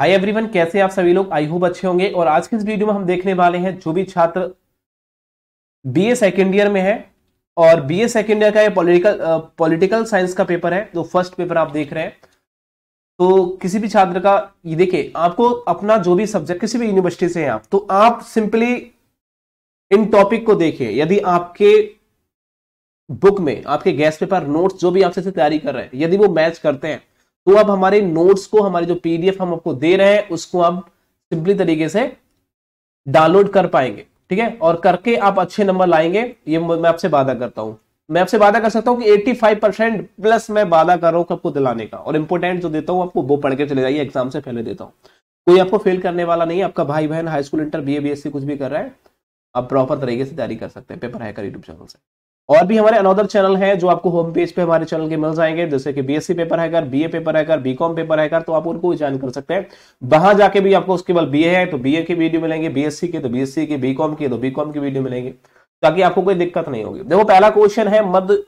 hi everyone कैसे आप सभी लोग आई होप अच्छे होंगे और आज के इस वीडियो में हम देखने वाले हैं जो भी छात्र बीए सेकेंड ईयर में है और बीए सेकेंड ईयर का ये पॉलिटिकल पॉलिटिकल साइंस का पेपर है जो फर्स्ट पेपर आप देख रहे हैं तो किसी भी छात्र का ये देखिए आपको अपना जो भी सब्जेक्ट किसी भी यूनिवर्सिटी से है आप तो आप सिंपली इन टॉपिक को देखिए यदि आपके बुक में आपके गैस पेपर नोट्स जो भी आपसे तैयारी कर रहे हैं यदि वो मैच करते हैं तो अब हमारे नोट्स को हमारे जो पीडीएफ हम आपको दे रहे हैं उसको आप सिंपली तरीके से डाउनलोड कर पाएंगे ठीक है और करके आप अच्छे नंबर लाएंगे ये मैं आपसे वादा करता हूं मैं आपसे वादा कर सकता हूं कि 85 परसेंट प्लस मैं वादा कर रहा हूं आपको दिलाने का और इंपोर्टेंट जो देता हूं आपको वो पढ़ के चले जाइए एग्जाम से पहले देता हूं कोई आपको फेल करने वाला नहीं आपका भाई बहन high school inter B A कुछ भी कर रहा है आप प्रॉपर तरीके से तैयारी कर सकते हैं पेपर हैकर यूट्यूब चैनल से और भी हमारे अनदर चैनल है जो आपको होम पेज पे हमारे चैनल के मिल जाएंगे जैसे कि बीएससी पेपर है कर बीए पेपर है कर बीकॉम पेपर कर तो आप उनको ज्वाइन कर सकते हैं वहां जाके भी आपको उसके बाद बीए है तो बीए की वीडियो मिलेंगे बीएससी के तो बीएससी के बीकॉम के तो बीकॉम की वीडियो मिलेंगे ताकि आपको कोई दिक्कत नहीं होगी देखो पहला क्वेश्चन है मध्य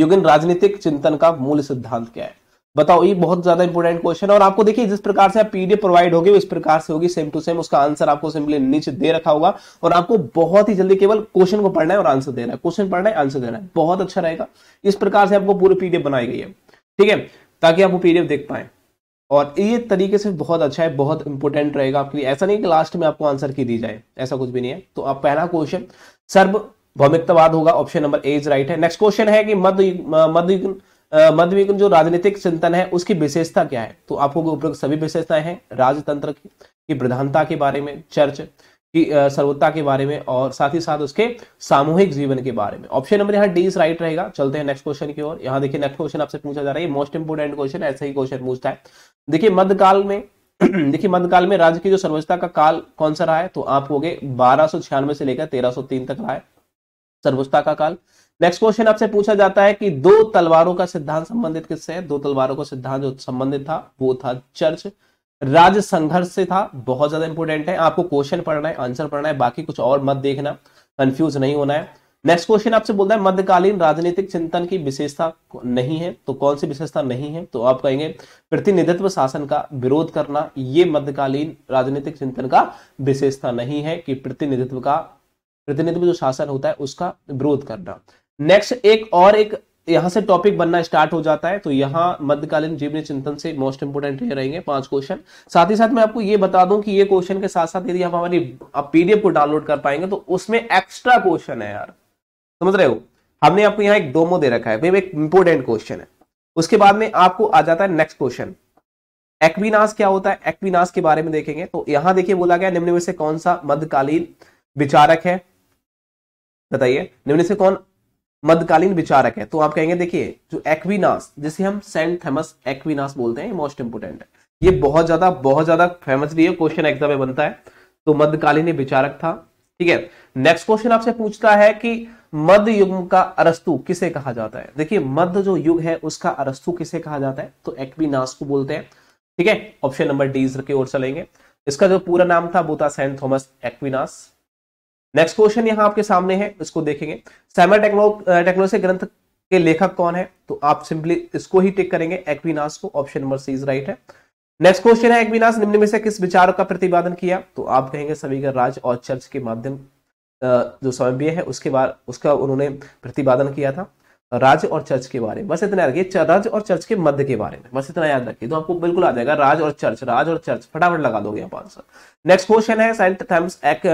युगिन राजनीतिक चिंतन का मूल सिद्धांत क्या है बताओ ये बहुत ज्यादा इंपॉर्टेंट क्वेश्चन है और आपको देखिए जिस प्रकार से आप पीडीएफ प्रोवाइड होगी इस प्रकार से होगी सेम टू सेम उसका आंसर आपको सिंपली नीचे दे रखा होगा और आपको बहुत ही जल्दी केवल क्वेश्चन को पढ़ना है और आंसर देना है क्वेश्चन पढ़ना है आंसर देना है बहुत अच्छा रहेगा इस प्रकार से आपको पूरी पीडीएफ बनाई गई है ठीक है ताकि आप वो पीडीएफ देख पाए और ये तरीके से बहुत अच्छा है बहुत इंपॉर्टेंट रहेगा आपके लिए ऐसा नहीं कि लास्ट में आपको आंसर की दी जाए ऐसा कुछ भी नहीं है तो आप पहला क्वेश्चन सर्व भौमिकतावाद होगा option number A is right है नेक्स्ट क्वेश्चन है कि मध्य मध्य मध्य जो राजनीतिक चिंतन है उसकी विशेषता क्या है तो आपको उपरोक्त सभी विशेषताएं हैं राजतंत्र की, की प्रधानता के बारे में चर्च की सर्वोत्ता के बारे में और साथ ही साथ उसके सामूहिक जीवन के बारे में ऑप्शन नंबर यहाँ डी इज राइट रहेगा चलते हैं नेक्स्ट क्वेश्चन की ओर यहाँ देखिए नेक्स्ट क्वेश्चन आपसे पूछा जा रहा है मोस्ट इंपोर्टेंट क्वेश्चन ऐसे ही क्वेश्चन पूछता है देखिए मध्यकाल में देखिए मध्यकाल में राज्य की जो सर्वोच्चता का काल कौन सा रहा है तो आप हो गए बारह से लेकर तेरह तक रहा है सर्वोच्चता का काल नेक्स्ट क्वेश्चन आपसे पूछा जाता है कि दो तलवारों का सिद्धांत संबंधित किससे है दो तलवारों का सिद्धांत जो संबंधित था वो था चर्च राज्य संघर्ष से था बहुत ज्यादा इंपॉर्टेंट है आपको क्वेश्चन पढ़ना है आंसर पढ़ना है बाकी कुछ और मत देखना कंफ्यूज नहीं होना है नेक्स्ट क्वेश्चन आपसे बोलता है मध्यकालीन राजनीतिक चिंतन की विशेषता नहीं है तो कौन सी विशेषता नहीं है तो आप कहेंगे प्रतिनिधित्व शासन का विरोध करना ये मध्यकालीन राजनीतिक चिंतन का विशेषता नहीं है कि प्रतिनिधित्व का प्रतिनिधित्व जो शासन होता है उसका विरोध करना नेक्स्ट एक और एक यहां से टॉपिक बनना स्टार्ट हो जाता है तो यहां मध्यकालीन जीवन चिंतन से मोस्ट इंपोर्टेंट ये रहेंगे पांच क्वेश्चन साथ ही साथ मैं आपको ये बता दूं कि ये क्वेश्चन के साथ साथ यदि आप हमारी पीडीएफ को डाउनलोड कर पाएंगे तो उसमें एक्स्ट्रा क्वेश्चन है यार समझ रहे हो हमने आपको यहाँ एक डोमो दे रखा है एक इंपोर्टेंट क्वेश्चन है उसके बाद में आपको आ जाता है नेक्स्ट क्वेश्चन एक्विनाश क्या होता है एक्विनाश के बारे में देखेंगे तो यहां देखिए बोला गया निम्न में से कौन सा मध्यकालीन विचारक है बताइए निम्न से कौन मध्यकालीन विचारक है तो आप कहेंगे देखिए जो एक्विनास जिसे हम सेंट थेमस एक्विनास बोलते हैं मोस्ट इंपोर्टेंट ये बहुत ज्यादा बहुत ज्यादा फेमस भी है क्वेश्चन एग्जाम में बनता है तो मध्यकालीन विचारक था ठीक है नेक्स्ट क्वेश्चन आपसे पूछता है कि मध्य युग का अरस्तु किसे कहा जाता है देखिए मध्य जो युग है उसका अरस्तु किसे कहा जाता है तो एक्विनास को बोलते हैं ठीक है ऑप्शन नंबर डी की ओर चलेंगे इसका जो पूरा नाम था वो था saint Thomas Aquinas next question यहां आपके सामने है इसको देखेंगे सैमर टेक्नो टेक्नोलॉजी ग्रंथ के लेखक कौन है तो आप सिंपली इसको ही टिक करेंगे एक्विनास को option number C is right है नेक्स्ट क्वेश्चन है एक्विनास निम्न में से किस विचार का प्रतिपादन किया तो आप कहेंगे सभी का राज और चर्च के माध्यम जो स्वयं है उसके बाद उसका उन्होंने प्रतिपादन किया था राज और चर्च के बारे में बस इतना रखिए राज और चर्च के मध्य के बारे में बस इतना याद रखिए तो आपको बिल्कुल आ जाएगा राज और चर्च राज और चर्च फटाफट लगा दोगे आप आंसर नेक्स्ट क्वेश्चन है साइंट थम्स एक्ट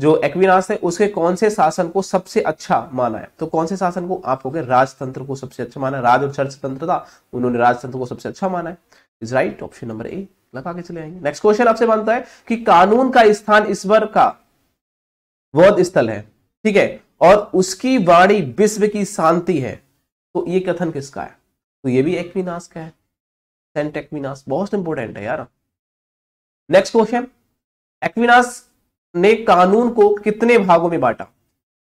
जो एक्विनास है उसके कौन से शासन को सबसे अच्छा माना है तो कौन से शासन को आप हो गए राजतंत्र को सबसे अच्छा माना है राज और चर्च तंत्र था उन्होंने राजतंत्र को सबसे अच्छा माना है is right option number A लगा के चले आएंगे नेक्स्ट क्वेश्चन आपसे बनता है कि कानून का स्थान ईश्वर का बौद्ध स्थल है ठीक है और उसकी वाणी विश्व की शांति है तो ये कथन किसका है तो ये भी एक्विनास का है सेंट एक्विनास बहुत इंपॉर्टेंट है यार नेक्स्ट क्वेश्चन एक्विनास ने कानून को कितने भागों में बांटा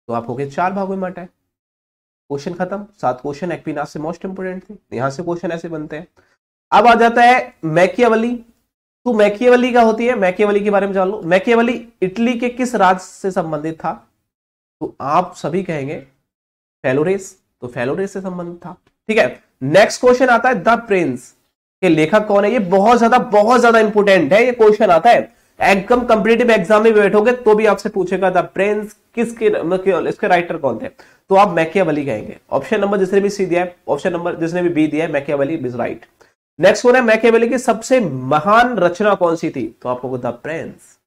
तो आप हो गए चार भागों में बांटा है क्वेश्चन खत्म सात क्वेश्चन एक्पीनाथ से मोस्ट इंपोर्टेंट थे यहां से क्वेश्चन ऐसे बनते हैं अब आ जाता है मैकियावली तो मैकियावली क्या होती है मैकियावली के बारे में जान लो मैकियावली इटली के किस राज्य से संबंधित था तो आप सभी कहेंगे फेलोरेस तो फेलोरेस से संबंधित था ठीक है नेक्स्ट क्वेश्चन आता है द प्रिंस के लेखक कौन है ये बहुत ज्यादा बहुत ज्यादा इंपोर्टेंट है ये क्वेश्चन आता है एकदम कंपिटेटिव एग्जाम में बैठोगे तो भी आपसे पूछेगा द प्रिंस किसके मतलब इसके राइटर कौन थे तो आप मैकियावली कहेंगे ऑप्शन नंबर जिसने भी सी दिया है ऑप्शन नंबर जिसने भी बी दिया है मैकियावली इज राइट नेक्स्ट हो है मैकियावली की सबसे महान रचना कौन सी थी तो आपको the prince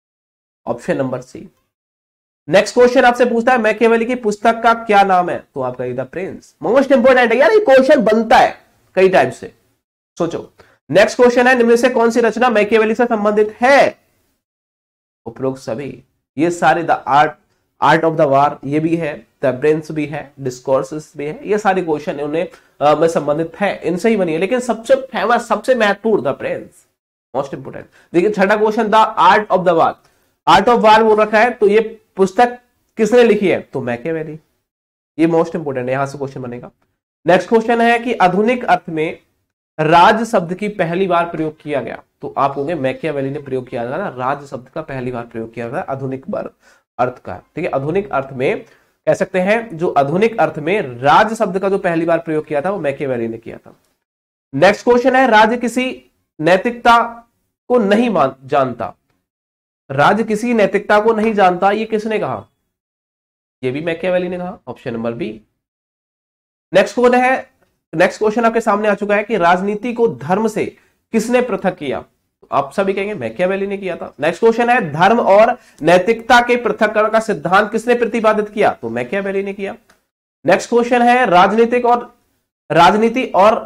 option number C next question आपसे पूछता है मैकेवेली की पुस्तक का क्या नाम है तो आपका द प्रिंस मोस्ट इंपोर्टेंट है यार ये क्वेश्चन बनता है कई टाइम से सोचो नेक्स्ट क्वेश्चन है निम्न से कौन सी रचना मैकेवेली से संबंधित है उपरोक्त सभी ये सारे the art art of the war ये भी है टेम्परेंस भी है डिस्कोर्स भी है ये सारे क्वेश्चन उन्हें में संबंधित है इनसे ही बनी है लेकिन सबसे फेमस सबसे महत्वपूर्ण द प्रेंस मोस्ट इंपोर्टेंट देखिए छठा question the art of the war art of war बोल रखा है तो ये पुस्तक किसने लिखी है तो मैकेवेली ये मोस्ट इंपोर्टेंट है यहां से क्वेश्चन बनेगा नेक्स्ट क्वेश्चन है कि आधुनिक अर्थ में राज शब्द की पहली बार प्रयोग किया गया तो आप होंगे मैकिया ने प्रयोग किया था ना राज शब्द का पहली बार प्रयोग किया था आधुनिक अर्थ का ठीक है आधुनिक अर्थ में कह सकते हैं जो आधुनिक अर्थ में राज शब्द का जो पहली बार प्रयोग किया था वो वैली ने किया था नेक्स्ट क्वेश्चन है राज्य किसी नैतिकता को नहीं मान जानता राज्य किसी नैतिकता को नहीं जानता ये किसने कहा यह भी वैली ने कहा option number B next question है नेक्स्ट क्वेश्चन आपके सामने आ चुका है कि राजनीति को धर्म से किसने पृथक किया आप सभी कहेंगे मैकियावेली ने किया था नेक्स्ट क्वेश्चन है धर्म और नैतिकता के पृथककरण का सिद्धांत किसने प्रतिपादित किया तो मैकियावेली ने किया नेक्स्ट क्वेश्चन है राजनीतिक और राजनीति और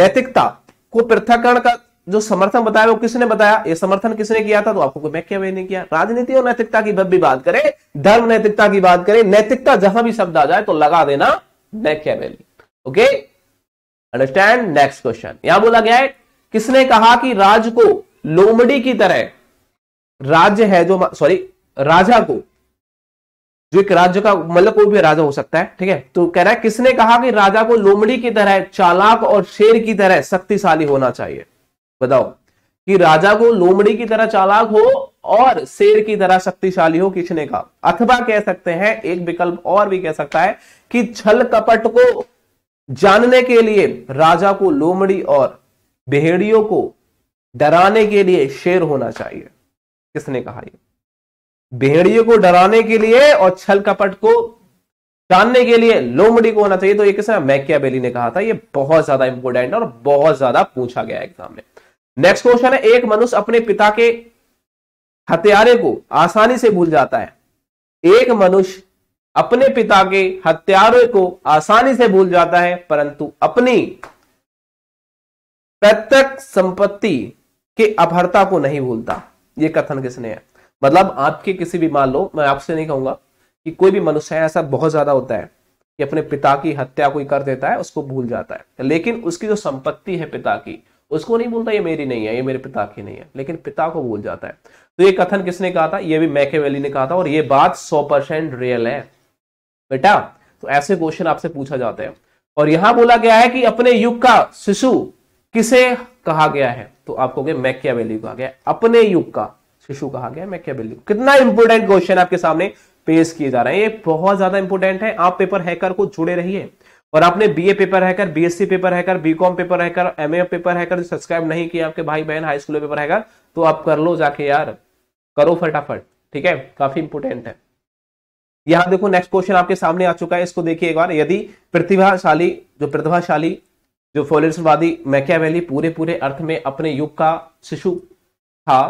नैतिकता को पृथककरण का जो समर्थन बताया वो किसने बताया ये समर्थन किसने किया था तो आपको कोई मैकियावेली ने किया राजनीति और नैतिकता की भी बात करें धर्म नैतिकता की बात करें नैतिकता जहां भी शब्द आ जाए तो लगा देना Machiavelli okay understand next question यहां बोला गया है किसने कहा कि राज को लोमड़ी की तरह राज्य है जो सॉरी राजा को जो एक राज्य का मतलब कोई भी राजा हो सकता है ठीक है तो कह रहा है किसने कहा कि राजा को लोमड़ी की तरह चालाक और शेर की तरह शक्तिशाली होना चाहिए बताओ कि राजा को लोमड़ी की तरह चालाक हो और शेर की तरह शक्तिशाली हो किसने कहा अथवा कह सकते हैं एक विकल्प और भी कह सकता है कि छल कपट को जानने के लिए राजा को लोमड़ी और बेहड़ियों को डराने के लिए शेर होना चाहिए किसने कहा यह बेहड़ियों को डराने के लिए और छल कपट को जानने के लिए लोमड़ी को होना चाहिए तो ये किसने बेली ने कहा था ये बहुत ज्यादा इंपॉर्टेंट और बहुत ज्यादा पूछा गया एग्जाम में नेक्स्ट क्वेश्चन है एक मनुष्य अपने पिता के हत्यारे को आसानी से भूल जाता है एक मनुष्य अपने पिता के हत्यारे को आसानी से भूल जाता है परंतु अपनी प्रत्यक संपत्ति के अपहरता को नहीं भूलता ये कथन किसने है मतलब आपके किसी भी मान लो मैं आपसे नहीं कहूंगा कि कोई भी मनुष्य ऐसा बहुत ज्यादा होता है कि अपने पिता की हत्या कोई कर देता है उसको भूल जाता है लेकिन उसकी जो संपत्ति है पिता की उसको नहीं भूलता ये मेरी नहीं है ये मेरे पिता की नहीं है लेकिन पिता को भूल जाता है तो ये कथन किसने कहा था ये भी मैकेवेली ने कहा था और ये बात सौ परसेंट रियल है बेटा तो ऐसे क्वेश्चन आपसे पूछा जाते हैं और यहां बोला गया है कि अपने युग का शिशु किसे कहा गया है तो आपको मैक्या वैल्यू कहा गया अपने युग का शिशु कहा गया मैक्या वैल्यू कितना इंपोर्टेंट क्वेश्चन आपके सामने पेश किए जा रहे हैं ये बहुत ज्यादा इंपोर्टेंट है आप पेपर हैकर को जुड़े रहिए और आपने BA paper hacker BSc paper hacker BCom paper hacker MA paper hacker subscribe नहीं किया आपके भाई बहन हाई स्कूल पेपर हैकर तो आप कर लो जाके यार करो फटाफट ठीक है काफी इंपोर्टेंट है यहां देखो नेक्स्ट क्वेश्चन आपके सामने आ चुका है इसको देखिए एक बार यदि प्रतिभाशाली जो प्रतिभाशाली जो फॉलिसवादी मैकियावेली पूरे पूरे अर्थ में अपने युग का शिशु था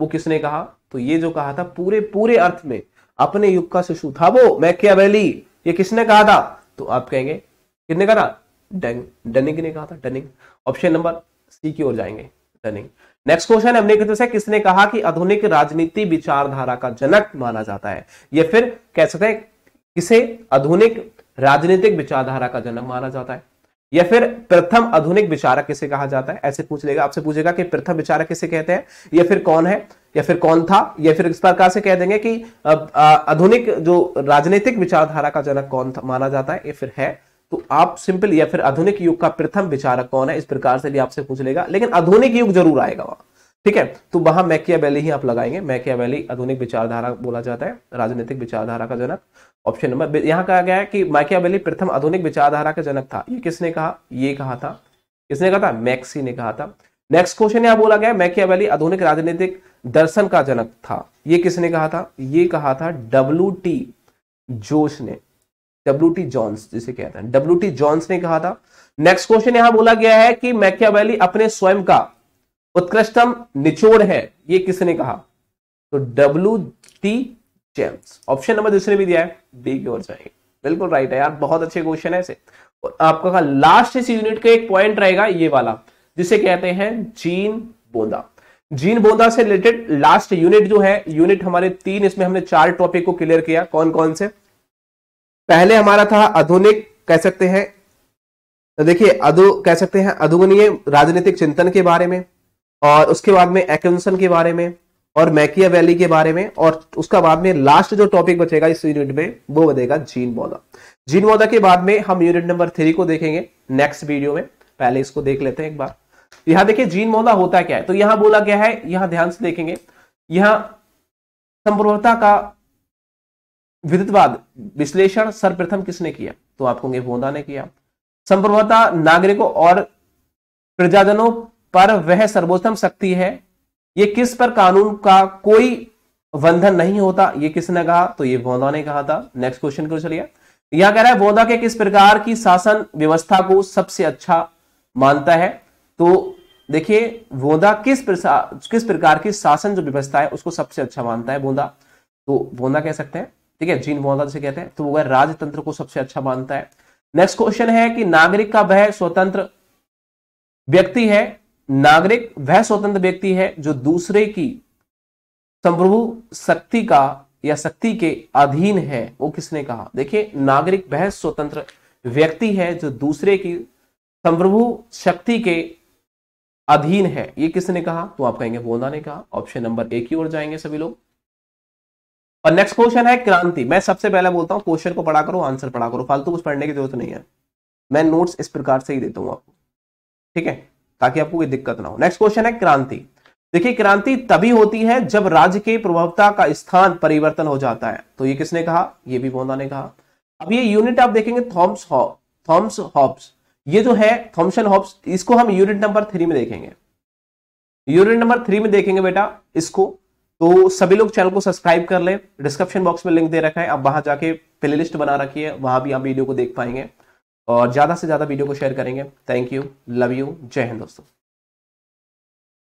वो किसने कहा तो ये जो कहा था पूरे पूरे अर्थ में अपने युग का शिशु था वो मैकियावेली ये किसने कहा था तो आप कहेंगे किसने कहा था डनिंग ने कहा था डनिंग ऑप्शन नंबर सी की ओर जाएंगे रनिंग नेक्स्ट क्वेश्चन एमनिकृत है किसने कहा कि आधुनिक राजनीति विचारधारा का जनक माना जाता है या फिर कह सकते हैं किसे आधुनिक राजनीतिक विचारधारा का जनक माना जाता है या फिर प्रथम आधुनिक विचारक किसे कहा जाता है ऐसे पूछ लेगा आपसे पूछेगा कि प्रथम विचारक किसे कहते हैं या फिर कौन है या फिर कौन था या फिर इस प्रकार से कह देंगे कि आधुनिक जो राजनीतिक विचारधारा का जनक कौन था माना जाता है या फिर है तो आप सिंपल या फिर आधुनिक युग का प्रथम विचारक कौन है इस प्रकार से भी आपसे पूछ लेगा लेकिन आधुनिक युग जरूर आएगा वहां ठीक है तो वहां मैकिया वैली ही आप लगाएंगे वैली आधुनिक विचारधारा बोला जाता है राजनीतिक विचारधारा का जनक ऑप्शन नंबर यहां कहा गया है कि मैकिया वैली प्रथम आधुनिक विचारधारा का जनक था ये किसने कहा ये कहा था किसने कहा था मैक्सी ने कहा था नेक्स्ट क्वेश्चन यहां बोला गया मैकिया वैली आधुनिक राजनीतिक दर्शन का जनक था ये किसने कहा था ये कहा था डब्ल्यू टी जोश ने डब्ल्यू टी जॉन्स जिसे कहते हैं डब्ल्यू टी जॉन्स ने कहा था नेक्स्ट क्वेश्चन यहां बोला गया है कि मैकियावेली अपने स्वयं का उत्कृष्टम निचोड़ है ये किसने कहा तो W T James option number दूसरे भी दिया है बी की ओर जाएंगे बिल्कुल राइट है यार बहुत अच्छे क्वेश्चन है ऐसे और आपका कहा लास्ट इस यूनिट का एक पॉइंट रहेगा ये वाला जिसे कहते हैं जीन बोंदा जीन बोंदा से रिलेटेड लास्ट यूनिट जो है यूनिट हमारे तीन इसमें हमने चार टॉपिक को क्लियर किया कौन कौन से पहले हमारा था आधुनिक कह सकते हैं तो देखिए अधु कह सकते हैं अधुगुणीय राजनीतिक चिंतन के बारे में और उसके बाद में एक्विशन के बारे में और मैकिया वैली के बारे में और उसका बाद में लास्ट जो टॉपिक बचेगा इस यूनिट में वो बनेगा जीन मौदा जीन मौदा के बाद में हम यूनिट नंबर थ्री को देखेंगे नेक्स्ट वीडियो में पहले इसको देख लेते हैं एक बार यहां देखिए जीन मौदा होता क्या है तो यहां बोला गया है यहां ध्यान से देखेंगे यहां संप्रभुता का विदितवाद विश्लेषण सर्वप्रथम किसने किया तो आप कहोगे भोंदा ने किया संप्रभुता नागरिकों और प्रजाजनों पर वह सर्वोत्तम शक्ति है ये किस पर कानून का कोई बंधन नहीं होता ये किसने कहा तो ये बोंदा ने कहा था नेक्स्ट क्वेश्चन को चलिए यह कह रहा है बोंदा के किस प्रकार की शासन व्यवस्था को सबसे अच्छा मानता है तो देखिए बोंदा किस किस प्रकार की शासन जो व्यवस्था है उसको सबसे अच्छा मानता है बोंदा तो बोंदा कह सकते हैं ठीक है जीन मोहदा से कहते हैं तो वो राजतंत्र को सबसे अच्छा मानता है नेक्स्ट क्वेश्चन है कि नागरिक का वह स्वतंत्र व्यक्ति है नागरिक वह स्वतंत्र व्यक्ति है जो दूसरे की संप्रभु शक्ति का या शक्ति के अधीन है वो किसने कहा देखिए नागरिक वह स्वतंत्र व्यक्ति है जो दूसरे की संप्रभु शक्ति के अधीन है ये किसने कहा तो आप कहेंगे बोंदा ने कहा ऑप्शन नंबर ए की ओर जाएंगे सभी लोग और नेक्स्ट क्वेश्चन है क्रांति मैं सबसे पहले बोलता हूँ क्वेश्चन को पढ़ा करो आंसर पढ़ा करो फालतू कुछ पढ़ने की जरूरत नहीं है मैं नोट्स इस प्रकार से ही देता हूँ आपको ठीक है ताकि आपको कोई दिक्कत ना हो नेक्स्ट क्वेश्चन है क्रांति देखिए क्रांति तभी होती है जब राज्य के प्रभावता का स्थान परिवर्तन हो जाता है तो ये किसने कहा ये भी बोंदा ने कहा अब ये यूनिट आप देखेंगे थॉम्स हॉप थॉम्स हॉब्स ये जो है थॉम्सन हॉब्स इसको हम यूनिट नंबर थ्री में देखेंगे यूनिट नंबर थ्री में देखेंगे बेटा इसको तो सभी लोग चैनल को सब्सक्राइब कर लें डिस्क्रिप्शन बॉक्स में लिंक दे रखा है आप वहां जाके प्ले लिस्ट बना रखी है वहां भी आप वीडियो को देख पाएंगे और ज्यादा से ज्यादा वीडियो को शेयर करेंगे थैंक यू लव यू जय हिंद दोस्तों